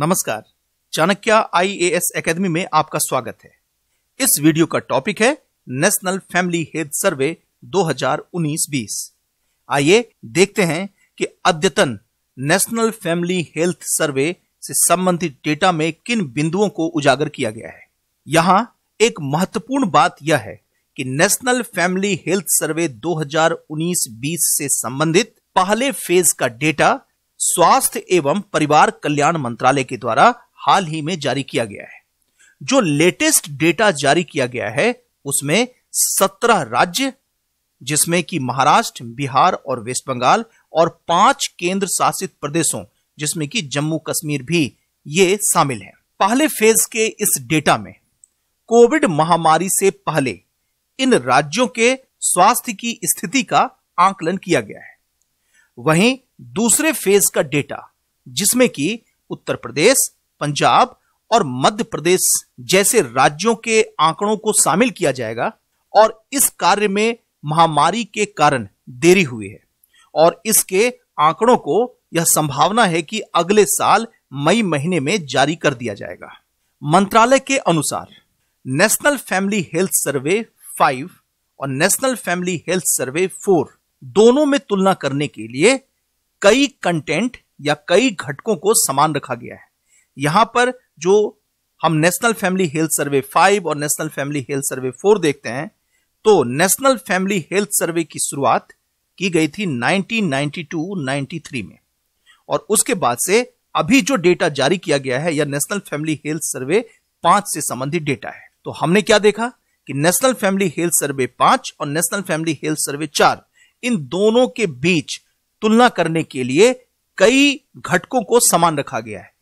नमस्कार Chanakya IAS academy में आपका स्वागत है इस वीडियो का टॉपिक है नेशनल फैमिली हेल्थ सर्वे 2019-20 आइए देखते हैं कि अद्यतन नेशनल फैमिली हेल्थ सर्वे से संबंधित डेटा में किन बिंदुओं को उजागर किया गया है यहां एक महत्वपूर्ण बात यह है कि नेशनल फैमिली हेल्थ सर्वे 2019-20 से संबंधित पहले फेज का डेटा स्वास्थ्य एवं परिवार कल्याण मंत्रालय के द्वारा हाल ही में जारी किया गया है जो लेटेस्ट डेटा जारी किया गया है उसमें सत्रह राज्य जिसमें कि महाराष्ट्र बिहार और वेस्ट बंगाल और पांच केंद्र शासित प्रदेशों जिसमें कि जम्मू कश्मीर भी ये शामिल है पहले फेज के इस डेटा में कोविड महामारी से पहले इन राज्यों के स्वास्थ्य की स्थिति का आकलन किया गया है वहीं दूसरे फेज का डेटा जिसमें कि उत्तर प्रदेश पंजाब और मध्य प्रदेश जैसे राज्यों के आंकड़ों को शामिल किया जाएगा और इस कार्य में महामारी के कारण देरी हुई है और इसके आंकड़ों को यह संभावना है कि अगले साल मई महीने में जारी कर दिया जाएगा मंत्रालय के अनुसार national family health survey five और national family health survey four दोनों में तुलना करने के लिए कई कंटेंट या कई घटकों को समान रखा गया है यहां पर जो हम national family health survey five और national family health survey four देखते हैं तो नेशनल फैमिली हेल्थ सर्वे की शुरुआत की गई थी 1992-93 में और उसके बाद से अभी जो डेटा जारी किया गया है या नेशनल फैमिली हेल्थ सर्वे पांच से संबंधित डेटा है तो हमने क्या देखा कि नेशनल फैमिली हेल्थ सर्वे पांच और नेशनल फैमिली हेल्थ सर्वे चार इन दोनों के बीच तुलना करने के लिए कई घटकों को समान रखा गया है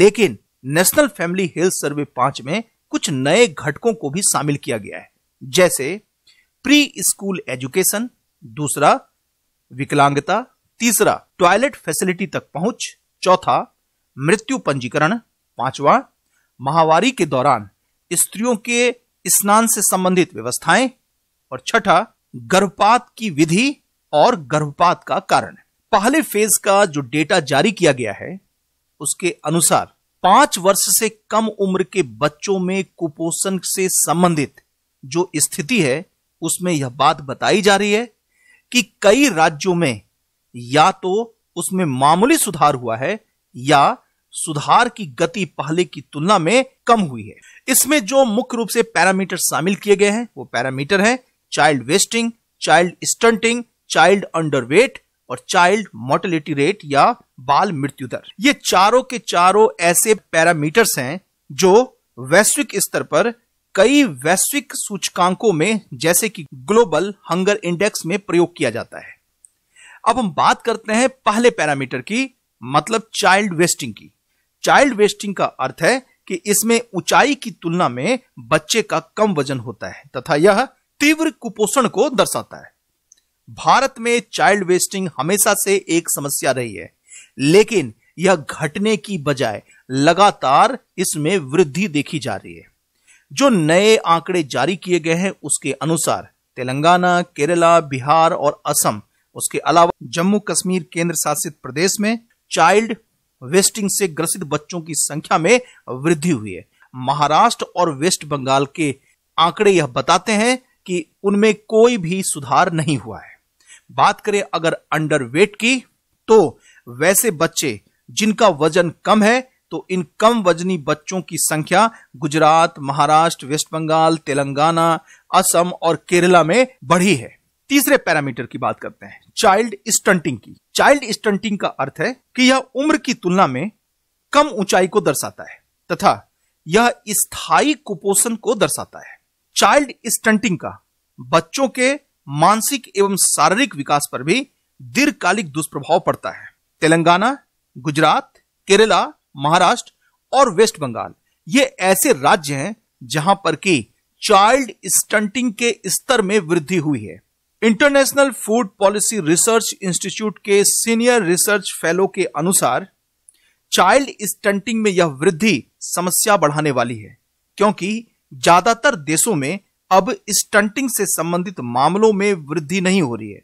लेकिन नेशनल फैमिली हेल्थ सर्वे पांच में कुछ नए घटकों को भी शामिल किया गया है जैसे प्री स्कूल एजुकेशन दूसरा विकलांगता तीसरा टॉयलेट फैसिलिटी तक पहुंच चौथा मृत्यु पंजीकरण पांचवा महावारी के दौरान स्त्रियों के स्नान से संबंधित व्यवस्थाएं और छठा गर्भपात की विधि और गर्भपात का कारण है पहले फेज का जो डेटा जारी किया गया है उसके अनुसार पांच वर्ष से कम उम्र के बच्चों में कुपोषण से संबंधित जो स्थिति है उसमें यह बात बताई जा रही है कि कई राज्यों में या तो उसमें मामूली सुधार हुआ है या सुधार की गति पहले की तुलना में कम हुई है इसमें जो मुख्य रूप से पैरामीटर शामिल किए गए हैं वो पैरामीटर हैं child wasting child stunting child weight और चाइल्ड मोर्टेलिटी रेट या बाल मृत्यु दर ये चारों के चारों ऐसे पैरामीटर्स हैं जो वैश्विक स्तर पर कई वैश्विक सूचकांकों में जैसे कि ग्लोबल हंगर इंडेक्स में प्रयोग किया जाता है अब हम बात करते हैं पहले पैरामीटर की मतलब चाइल्ड वेस्टिंग की चाइल्ड वेस्टिंग का अर्थ है कि इसमें ऊंचाई की तुलना में बच्चे का कम वजन होता है तथा यह तीव्र कुपोषण को दर्शाता है भारत में चाइल्ड वेस्टिंग हमेशा से एक समस्या रही है लेकिन यह घटने की बजाय लगातार इसमें वृद्धि देखी जा रही है जो नए आंकड़े जारी किए गए हैं उसके अनुसार तेलंगाना केरला बिहार और असम उसके अलावा जम्मू कश्मीर केंद्र शासित प्रदेश में चाइल्ड वेस्टिंग से ग्रसित बच्चों की संख्या में वृद्धि हुई है महाराष्ट्र और वेस्ट बंगाल के आंकड़े यह बताते हैं कि उनमें कोई भी सुधार नहीं हुआ है बात करें अगर अंडरवेट की तो वैसे बच्चे जिनका वजन कम है तो इन कम वजनी बच्चों की संख्या गुजरात महाराष्ट्र वेस्ट बंगाल तेलंगाना असम और केरला में बढ़ी है तीसरे पैरामीटर की बात करते हैं चाइल्ड स्टंटिंग की चाइल्ड स्टंटिंग का अर्थ है कि यह उम्र की तुलना में कम ऊंचाई को दर्शाता है तथा यह स्थायी कुपोषण को दर्शाता है चाइल्ड स्टंटिंग का बच्चों के मानसिक एवं शारीरिक विकास पर भी दीर्घकालिक दुष्प्रभाव पड़ता है तेलंगाना गुजरात केरला महाराष्ट्र और वेस्ट बंगाल ये ऐसे राज्य हैं जहां पर की चाइल्ड स्टंटिंग के स्तर में वृद्धि हुई है International Food Policy Research Institute के सीनियर रिसर्च फेलो के अनुसार चाइल्ड स्टंटिंग में यह वृद्धि समस्या बढ़ाने वाली है क्योंकि ज्यादातर देशों में अब स्टंटिंग से संबंधित मामलों में वृद्धि नहीं हो रही है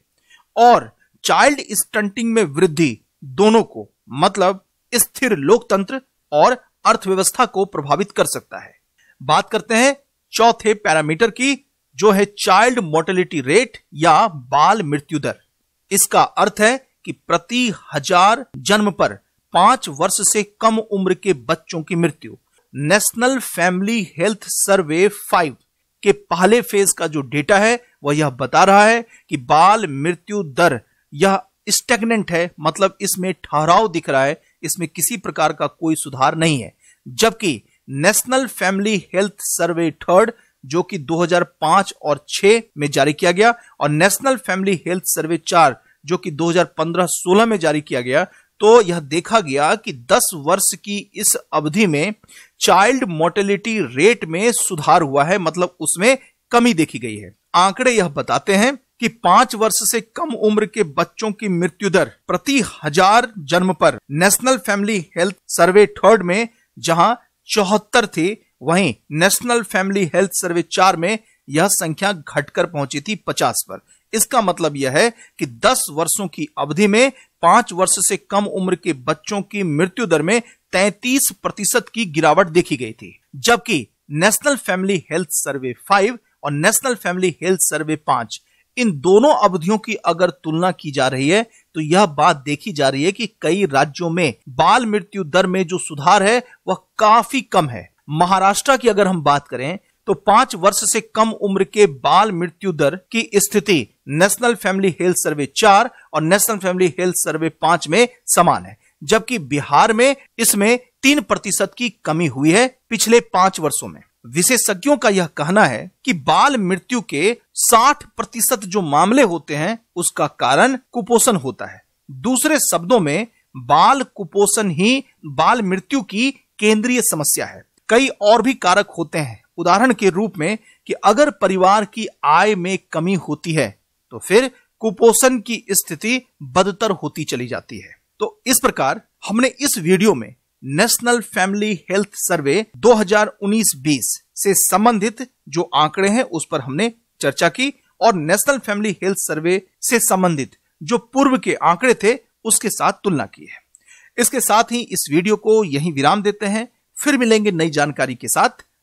और चाइल्ड स्टंटिंग में वृद्धि दोनों को मतलब स्थिर लोकतंत्र और अर्थव्यवस्था को प्रभावित कर सकता है बात करते हैं चौथे पैरामीटर की जो है चाइल्ड मोर्टेलिटी रेट या बाल मृत्यु दर इसका अर्थ है कि प्रति हजार जन्म पर पांच वर्ष से कम उम्र के बच्चों की मृत्यु national family health survey five के पहले फेज का जो डेटा है वह यह बता रहा है कि बाल मृत्यु दर यह स्टेगनेंट है मतलब इसमें ठहराव दिख रहा है इसमें किसी प्रकार का कोई सुधार नहीं है जबकि national family health survey third जो कि 2005 और 6 में जारी किया गया और नेशनल फैमिली हेल्थ सर्वे चार जो कि 2015-16 में जारी किया गया तो यह देखा गया कि 10 वर्ष की इस अवधि में चाइल्ड मोर्टेलिटी रेट में सुधार हुआ है मतलब उसमें कमी देखी गई है आंकड़े यह बताते हैं कि पांच वर्ष से कम उम्र के बच्चों की मृत्यु दर प्रति हजार जन्म पर national family health survey third में जहां चौहत्तर थी वहीं नेशनल फैमिली हेल्थ सर्वे चार में यह संख्या घटकर पहुंची थी पचास पर इसका मतलब यह है कि 10 वर्षों की अवधि में पांच वर्ष से कम उम्र के बच्चों की मृत्यु दर में 33 प्रतिशत की गिरावट देखी गई थी जबकि national family health survey five और नेशनल फैमिली हेल्थ सर्वे पांच इन दोनों अवधियों की अगर तुलना की जा रही है तो यह बात देखी जा रही है कि कई राज्यों में बाल मृत्यु दर में जो सुधार है वह काफी कम है महाराष्ट्र की अगर हम बात करें तो पांच वर्ष से कम उम्र के बाल मृत्यु दर की स्थिति नेशनल फैमिली हेल्थ सर्वे चार और नेशनल फैमिली हेल्थ सर्वे पांच में समान है जबकि बिहार में इसमें तीन प्रतिशत की कमी हुई है पिछले पांच वर्षों में विशेषज्ञों का यह कहना है कि बाल मृत्यु के 60 प्रतिशत जो मामले होते हैं उसका कारण कुपोषण होता है दूसरे शब्दों में बाल कुपोषण ही बाल मृत्यु की केंद्रीय समस्या है कई और भी कारक होते हैं उदाहरण के रूप में कि अगर परिवार की आय में कमी होती है तो फिर कुपोषण की स्थिति बदतर होती चली जाती है तो इस प्रकार हमने इस वीडियो में नेशनल फैमिली हेल्थ सर्वे 2019-20 से संबंधित जो आंकड़े हैं उस पर हमने चर्चा की और नेशनल फैमिली हेल्थ सर्वे से संबंधित जो पूर्व के आंकड़े थे उसके साथ तुलना की है इसके साथ ही इस वीडियो को यही विराम देते हैं फिर मिलेंगे नई जानकारी के साथ